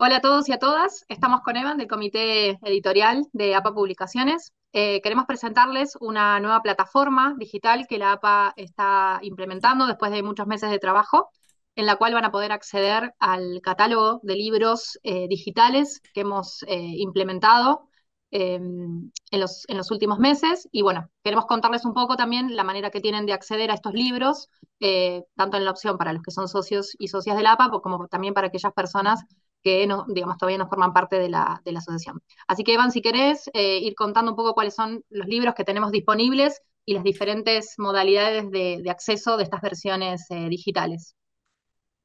Hola a todos y a todas, estamos con Evan del Comité Editorial de APA Publicaciones. Eh, queremos presentarles una nueva plataforma digital que la APA está implementando después de muchos meses de trabajo, en la cual van a poder acceder al catálogo de libros eh, digitales que hemos eh, implementado em, en los, en, los, últimos meses. Y bueno, queremos contarles un poco también la manera que tienen de acceder a estos libros, tanto en la opción para los que son socios y socias de la APA, como también para aquellas personas que no, digamos, todavía no forman parte de la, asociación. Así que, Evan, si querés eh, ir contando un poco cuáles son los libros que tenemos disponibles y las diferentes modalidades de, acceso de estas versiones eh, digitales.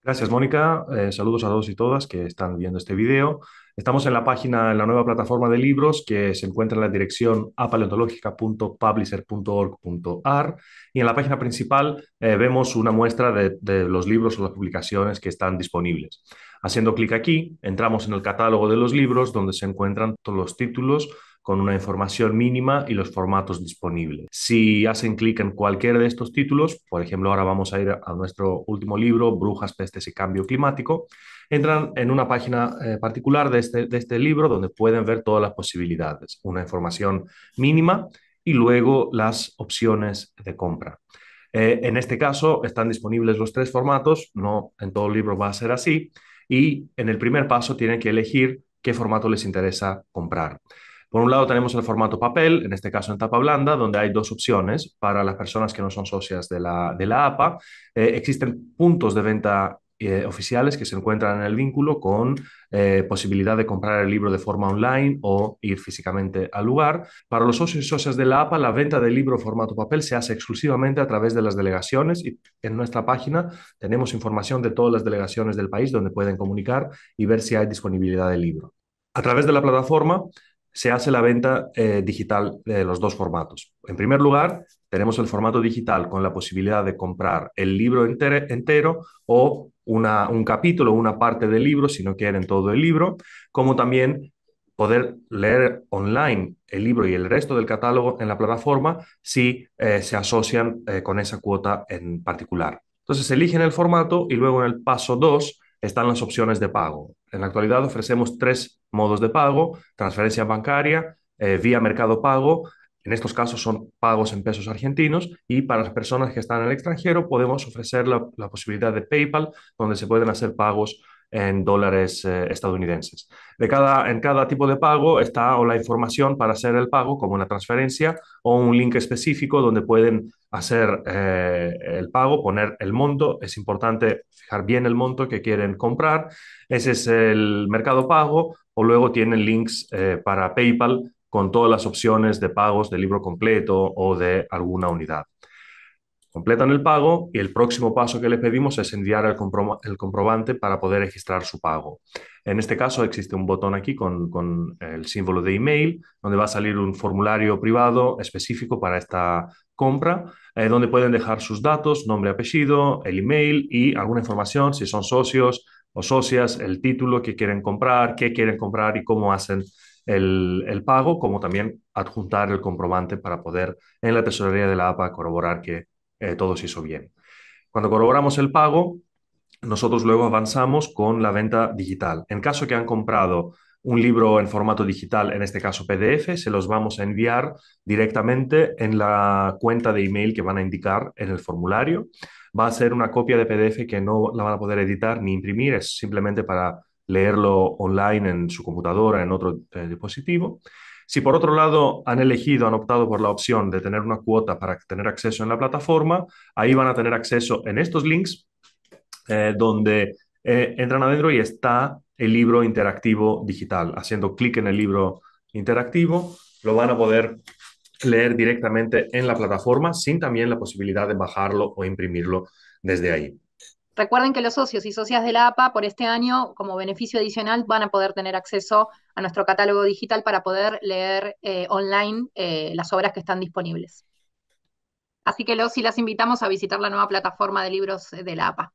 Gracias, Mónica. Eh, saludos a todos y todas que están viendo este video. Estamos en la página, en la nueva plataforma de libros que se encuentra en la dirección apaleontológica.publisher.org.ar y en la página principal eh, vemos una muestra de, de los libros o las publicaciones que están disponibles. Haciendo clic aquí, entramos en el catálogo de los libros donde se encuentran todos los títulos, con una información mínima y los formatos disponibles. Si hacen clic en cualquiera de estos títulos, por ejemplo, ahora vamos a ir a nuestro último libro, Brujas, Pestes y Cambio Climático, entran en una página eh, particular este, de este, libro donde pueden ver todas las posibilidades, una información mínima y luego las opciones de compra. Eh, en este caso están disponibles los tres formatos, no en todo libro va a ser así, y en el primer paso tienen que elegir qué formato les interesa comprar. Por un lado tenemos el formato papel, en este caso en tapa blanda, donde hay dos opciones para las personas que no son socias de la, de la APA. Eh, existen puntos de venta eh, oficiales que se encuentran en el vínculo con eh, posibilidad de comprar el libro de forma online o ir físicamente al lugar. Para los socios y socias de la APA, la venta del libro formato papel se hace exclusivamente a través de las delegaciones y en nuestra página tenemos información de todas las delegaciones del país donde pueden comunicar y ver si hay disponibilidad del libro. A través de la plataforma se hace la venta eh, digital de los dos formatos. En primer lugar, tenemos el formato digital con la posibilidad de comprar el libro entero, o un capítulo, una parte del libro, si no quieren todo el libro, como también poder leer online el libro y el resto del catálogo en la plataforma si eh, se asocian eh, con esa cuota en particular. Entonces eligen el formato y luego en el paso 2 están las opciones de pago. En la actualidad ofrecemos tres modos de pago, transferencia bancaria, eh, vía mercado pago. En estos casos son pagos en pesos argentinos y para las personas que están en el extranjero podemos ofrecer la, posibilidad de PayPal, donde se pueden hacer pagos en dólares eh, estadounidenses. De cada, en cada tipo de pago está o la información para hacer el pago, como una transferencia, o un link específico donde pueden hacer eh, el pago, poner el monto. Es importante fijar bien el monto que quieren comprar. Ese es el mercado pago o luego tienen links eh, para PayPal con todas las opciones de pagos de libro completo o de alguna unidad. Completan el pago y el próximo paso que les pedimos es enviar el, el comprobante para poder registrar su pago. En este caso existe un botón aquí con, el símbolo de email, donde va a salir un formulario privado específico para esta compra, eh, donde pueden dejar sus datos, nombre, apellido, el email y alguna información, si son socios, o socias el título que quieren comprar, qué quieren comprar y cómo hacen el, pago, como también adjuntar el comprobante para poder en la tesorería de la APA corroborar que eh, todo se hizo bien. Cuando corroboramos el pago, nosotros luego avanzamos con la venta digital. En caso que han comprado un libro en formato digital, en este caso PDF, se los vamos a enviar directamente en la cuenta de email que van a indicar en el formulario va a ser una copia de PDF que no la van a poder editar ni imprimir, es simplemente para leerlo online en su computadora, en otro eh, dispositivo. Si por otro lado han elegido, han optado por la opción de tener una cuota para tener acceso en la plataforma, ahí van a tener acceso en estos links eh, donde eh, entran adentro y está el libro interactivo digital. Haciendo clic en el libro interactivo, lo van a poder leer directamente en la plataforma sin también la posibilidad de bajarlo o imprimirlo desde ahí. Recuerden que los socios y socias de la APA por este año, como beneficio adicional, van a poder tener acceso a nuestro catálogo digital para poder leer eh, online eh, las obras que están disponibles. Así que los y las invitamos a visitar la nueva plataforma de libros eh, de la APA.